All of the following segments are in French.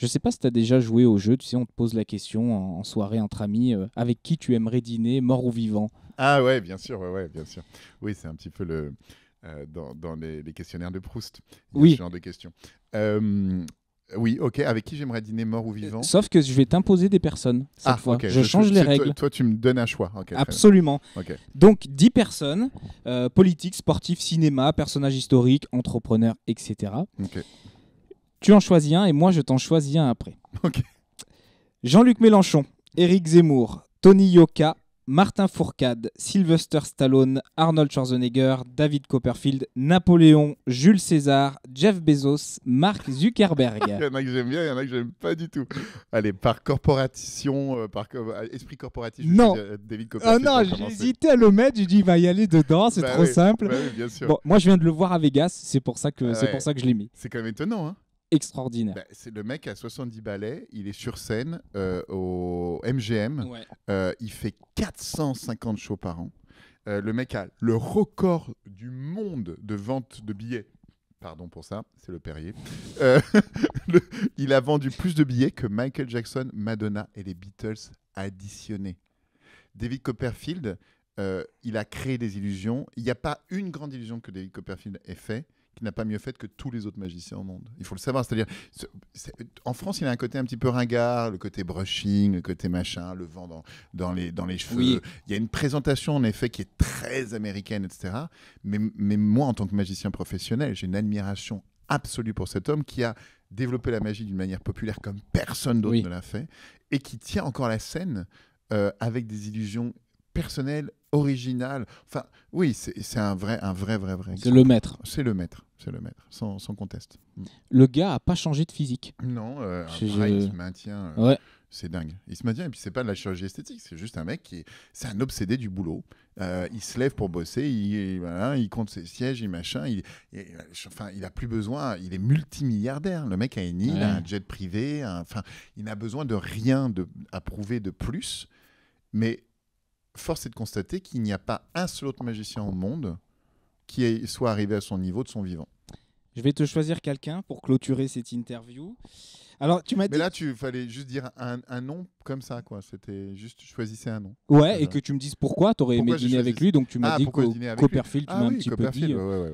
Je sais pas si tu as déjà joué au jeu, tu sais, on te pose la question en, soirée entre amis, euh, avec qui tu aimerais dîner, mort ou vivant Ah ouais, bien sûr, ouais, bien sûr. Oui, c'est un petit peu le... Euh, dans, les, questionnaires de Proust, ce genre de questions. Euh, oui, ok. Avec qui j'aimerais dîner, mort ou vivant Sauf que je vais t'imposer des personnes cette ah, fois. Je, change les règles. Toi, toi, tu me donnes un choix. Absolument. Donc, 10 personnes, Politique, politiques, sportifs, cinéma, personnages historique, entrepreneurs, etc. Tu en choisis un et moi je t'en choisis un après. Jean-Luc Mélenchon, Éric Zemmour, Tony Yoka, Martin Fourcade, Sylvester Stallone, Arnold Schwarzenegger, David Copperfield, Napoléon, Jules César, Jeff Bezos, Mark Zuckerberg. il y en a que j'aime bien, il y en a que j'aime pas du tout. Allez, par corporation, euh, par euh, esprit corporatif, je non. Euh, David ah Copperfield. non, j'ai à le mettre, j'ai dit il va y aller dedans, c'est bah trop simple. Bah moi je viens de le voir à Vegas, c'est pour ça que, ah c'est pour ça que je l'ai mis. C'est quand même étonnant. Hein extraordinaire. Bah, c'est le mec à 70 ballets, il est sur scène euh, au MGM, euh, il fait 450 shows par an. Euh, le mec a le record du monde de vente de billets. Pardon pour ça, c'est le Perrier. il a vendu plus de billets que Michael Jackson, Madonna et les Beatles additionnés. David Copperfield, il a créé des illusions. Il n'y a pas une grande illusion que David Copperfield ait fait n'a pas mieux fait que tous les autres magiciens au monde. Il faut le savoir. C'est-à-dire, en France, il a un côté un petit peu ringard, le côté brushing, le côté machin, le vent dans, les, dans les cheveux. Il y a une présentation, en effet, qui est très américaine, etc. Mais, mais moi, en tant que magicien professionnel, j'ai une admiration absolue pour cet homme qui a développé la magie d'une manière populaire comme personne d'autre ne l'a fait et qui tient encore la scène euh, avec des illusions personnel, original. Enfin, oui, c'est un vrai, un vrai, vrai, vrai. C'est le maître. C'est le maître. C'est le maître, sans, conteste. Mm. Le gars a pas changé de physique. Non, euh, il se maintient. Euh, c'est dingue. Il se maintient, et puis c'est pas de la chirurgie esthétique, c'est juste un mec qui C'est un obsédé du boulot. Euh, il se lève pour bosser, il, compte ses sièges, il machin. Il, enfin, il a plus besoin, il est multimilliardaire. Le mec a une île, un jet privé, enfin, il n'a besoin de rien de, à prouver de plus. Mais force est de constater qu'il n'y a pas un seul autre magicien au monde qui soit arrivé à son niveau de son vivant. Je vais te choisir quelqu'un pour clôturer cette interview. Alors, tu m'as Mais là, tu fallait juste dire un, un nom comme ça, quoi. C'était juste, tu choisissais un nom. Ouais, et que tu me dises pourquoi tu aurais aimé dîner avec lui. Donc, tu m'as ah, dit Copperfield, tu ah, m'as oui, un petit peu dit. Ouais, euh,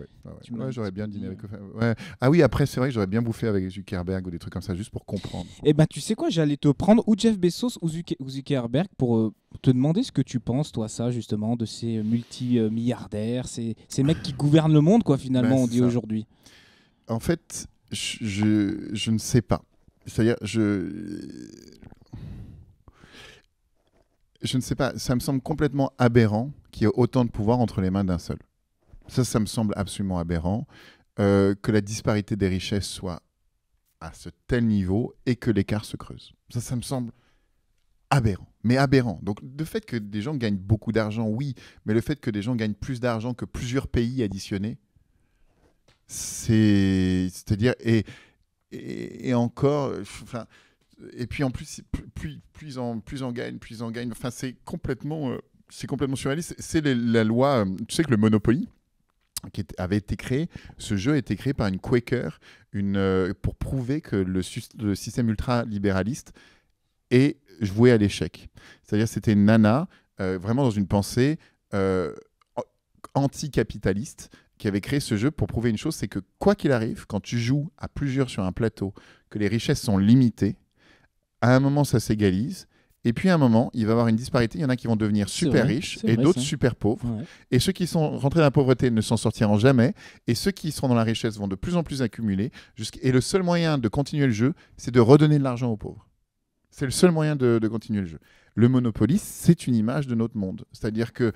ouais, j'aurais bien dîné avec euh, ouais. Ah oui, après, c'est vrai que j'aurais bien bouffé avec Zuckerberg ou des trucs comme ça, juste pour comprendre. Et eh ben, tu sais quoi, j'allais te prendre ou Jeff Bezos ou, Zuckerberg pour. Euh, te demander ce que tu penses, toi, ça, justement, de ces multimilliardaires, ces, ces mecs qui gouvernent le monde, quoi, ben, finalement, on dit aujourd'hui. En fait, je, je ne sais pas. C'est-à-dire, je. Je ne sais pas, ça me semble complètement aberrant qu'il y ait autant de pouvoir entre les mains d'un seul. Ça, ça me semble absolument aberrant. Euh, que la disparité des richesses soit à ce tel niveau et que l'écart se creuse. Ça, ça me semble aberrant, mais aberrant. Donc le fait que des gens gagnent beaucoup d'argent, oui, mais le fait que des gens gagnent plus d'argent que plusieurs pays additionnés, c'est... C'est-à-dire, et, et, encore, euh, enfin, et puis en plus, plus, plus, ils en, plus en gagne. plus ils en gagnent. Enfin, c'est complètement, euh, c'est complètement surréaliste. C'est la loi, euh, tu sais que le Monopoly, qui avait été créé, ce jeu a été créé par une Quaker une, pour prouver que le, système ultra-libéraliste est voué à l'échec. C'est-à-dire c'était nana, vraiment dans une pensée anticapitaliste, qui avait créé ce jeu pour prouver une chose, c'est que quoi qu'il arrive, quand tu joues à plusieurs sur un plateau, que les richesses sont limitées, à un moment ça s'égalise, et puis à un moment, il va y avoir une disparité. Il y en a qui vont devenir super riches et d'autres super pauvres. Et ceux qui sont rentrés dans la pauvreté ne s'en sortiront jamais. Et ceux qui seront dans la richesse vont de plus en plus accumuler. Et le seul moyen de continuer le jeu, c'est de redonner de l'argent aux pauvres. C'est le seul moyen de, de, continuer le jeu. Le Monopoly, c'est une image de notre monde. C'est-à-dire que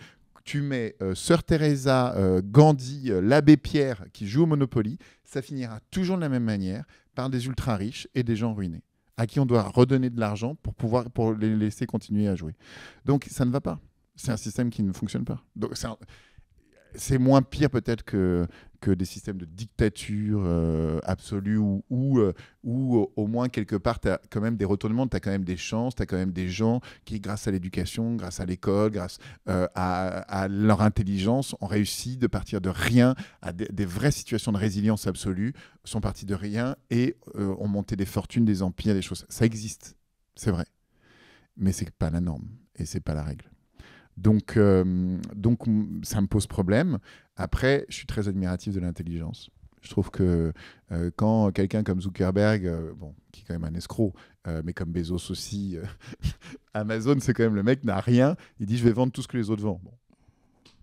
tu mets euh, Sœur Teresa, euh, Gandhi, euh, l'abbé Pierre qui joue au Monopoly, ça finira toujours de la même manière par des ultra riches et des gens ruinés, à qui on doit redonner de l'argent pour pouvoir pour les laisser continuer à jouer. Donc ça ne va pas. C'est un système qui ne fonctionne pas. Donc c'est moins pire peut-être que que des systèmes de dictature euh, absolue ou, euh, ou, au moins quelque part, tu as quand même des retournements, tu as quand même des chances, tu as quand même des gens qui, grâce à l'éducation, grâce à l'école, grâce euh, à, leur intelligence, ont réussi de partir de rien à des, vraies situations de résilience absolue, sont partis de rien et ont monté des fortunes, des empires, des choses. Ça existe, c'est vrai. Mais ce n'est pas la norme et ce n'est pas la règle. Donc, euh, donc ça me pose problème. Après, je suis très admiratif de l'intelligence. Je trouve que euh, quand quelqu'un comme Zuckerberg, euh, bon, qui est quand même un escroc, mais comme Bezos aussi, Amazon, c'est quand même le mec n'a rien. Il dit je vais vendre tout ce que les autres vendent. Bon.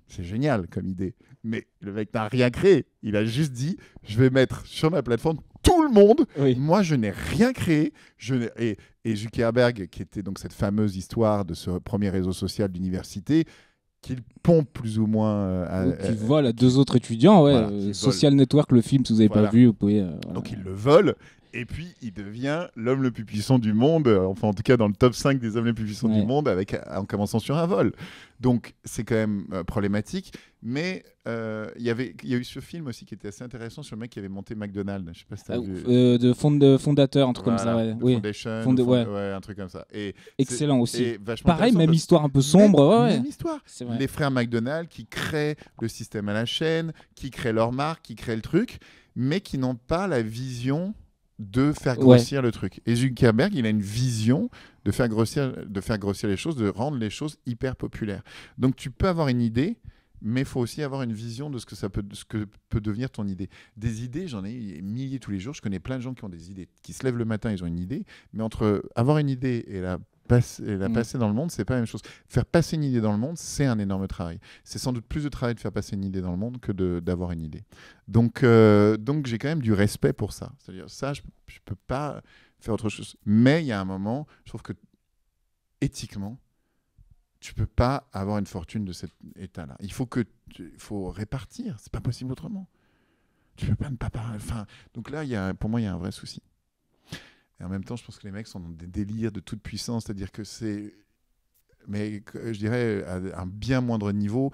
C'est génial comme idée, mais le mec n'a rien créé. Il a juste dit je vais mettre sur ma plateforme tout le monde. Moi, je n'ai rien créé. Je et, et Zuckerberg, qui était donc cette fameuse histoire de ce premier réseau social d'université, qu'il pompe plus ou moins euh, qui vole à deux autres étudiants euh, Social Network le film si vous n'avez pas vu vous pouvez euh, donc ils le volent et puis, il devient l'homme le plus puissant du monde, euh, enfin en tout cas dans le top 5 des hommes les plus puissants du monde, avec, en commençant sur un vol. Donc, c'est quand même euh, problématique. Mais euh, il y a eu ce film aussi qui était assez intéressant sur le mec qui avait monté McDonald's. Je sais pas si as ah, vu. Euh, de, fond, de fondateur, un truc comme ça. oui. un truc comme ça. Et Excellent aussi. Et Pareil, même histoire un peu sombre. histoire. Les frères McDonald's qui créent le système à la chaîne, qui créent leur marque, qui créent le truc, mais qui n'ont pas la vision de faire grossir le truc. Et Zuckerberg, il a une vision de faire, grossir, de faire grossir les choses, de rendre les choses hyper populaires. Donc tu peux avoir une idée, mais il faut aussi avoir une vision de ce que, ça peut, ce que peut devenir ton idée. Des idées, j'en ai milliers tous les jours. Je connais plein de gens qui ont des idées, qui se lèvent le matin, ils ont une idée, mais entre avoir une idée et la la mm. passer dans le monde, c'est pas la même chose. Faire passer une idée dans le monde, c'est un énorme travail. C'est sans doute plus de travail de faire passer une idée dans le monde que d'avoir une idée. Donc, euh, donc j'ai quand même du respect pour ça. C'est-à-dire, ça, je, peux pas faire autre chose. Mais il y a un moment, je trouve que éthiquement, tu peux pas avoir une fortune de cet état-là. Il faut que tu, faut répartir. C'est pas possible autrement. Tu peux pas ne pas parler. Enfin, donc là, il y a, pour moi, il y a un vrai souci. Et en même temps, je pense que les mecs sont dans des délires de toute puissance, c'est-à-dire que c'est. Mais euh, je dirais à un bien moindre niveau,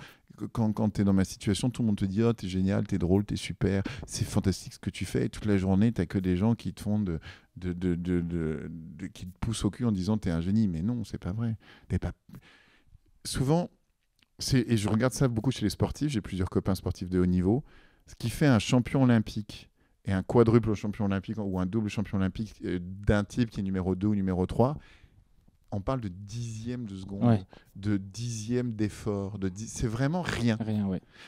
quand, quand tu es dans ma situation, tout le monde te dit Oh, t'es génial, t'es drôle, t'es super, c'est fantastique ce que tu fais. Et toute la journée, t'as que des gens qui te de, de, de, qui te poussent au cul en disant T'es un génie. Mais non, c'est pas vrai. pas... Souvent, et je regarde ça beaucoup chez les sportifs, j'ai plusieurs copains sportifs de haut niveau. Ce qui fait un champion olympique, et un quadruple champion olympique ou un double champion olympique euh, d'un type qui est numéro 2 ou numéro 3, on parle de dixième de seconde, de dixième d'effort. De C'est vraiment rien. rien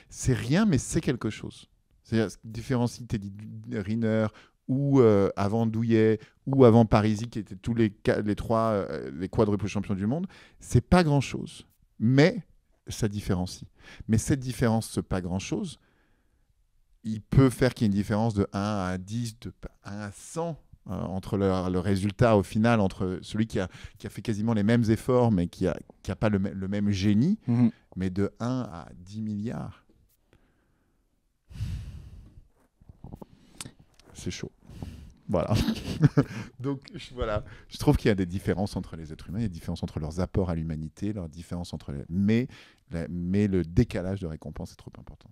C'est rien, mais c'est quelque chose. C'est-à-dire, différencie Teddy Riner ou euh, avant Douillet ou avant Parisi, qui étaient tous les, trois, euh, les quadruples champions du monde, c'est pas grand-chose. Mais ça différencie. Mais cette différence, ce pas grand-chose, il peut faire qu'il y ait une différence de 1 à 10, de 1 à 100 euh, entre le, résultat au final, entre celui qui a, qui a, fait quasiment les mêmes efforts mais qui n'a a pas le, même génie, mhm. mais de 1 à 10 milliards. C'est chaud. Voilà. Donc voilà, je trouve qu'il y a des différences entre les êtres humains, il y a des différences entre leurs apports à l'humanité, leurs différences entre les... mais, mais le décalage de récompense est trop important.